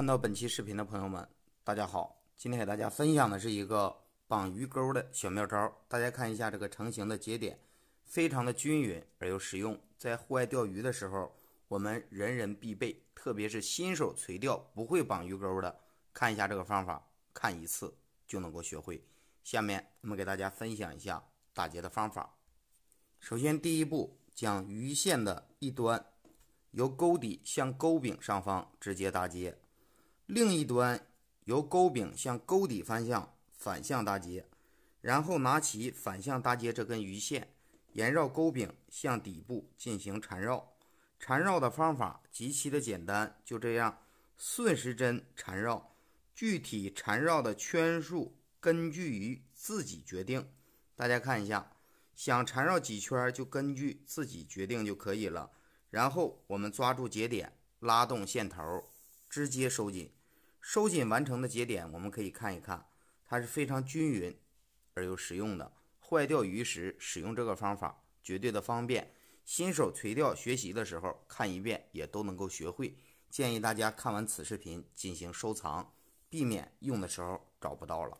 看到本期视频的朋友们，大家好！今天给大家分享的是一个绑鱼钩的小妙招。大家看一下这个成型的节点，非常的均匀而又实用。在户外钓鱼的时候，我们人人必备，特别是新手垂钓不会绑鱼钩的，看一下这个方法，看一次就能够学会。下面我们给大家分享一下打结的方法。首先，第一步，将鱼线的一端由钩底向钩柄上方直接打结。另一端由钩柄向钩底方向反向搭接，然后拿起反向搭接这根鱼线，沿绕钩柄向底部进行缠绕。缠绕的方法极其的简单，就这样顺时针缠绕。具体缠绕的圈数根据于自己决定。大家看一下，想缠绕几圈就根据自己决定就可以了。然后我们抓住节点，拉动线头，直接收紧。收紧完成的节点，我们可以看一看，它是非常均匀而又实用的。坏钓鱼时使用这个方法绝对的方便，新手垂钓学习的时候看一遍也都能够学会。建议大家看完此视频进行收藏，避免用的时候找不到了。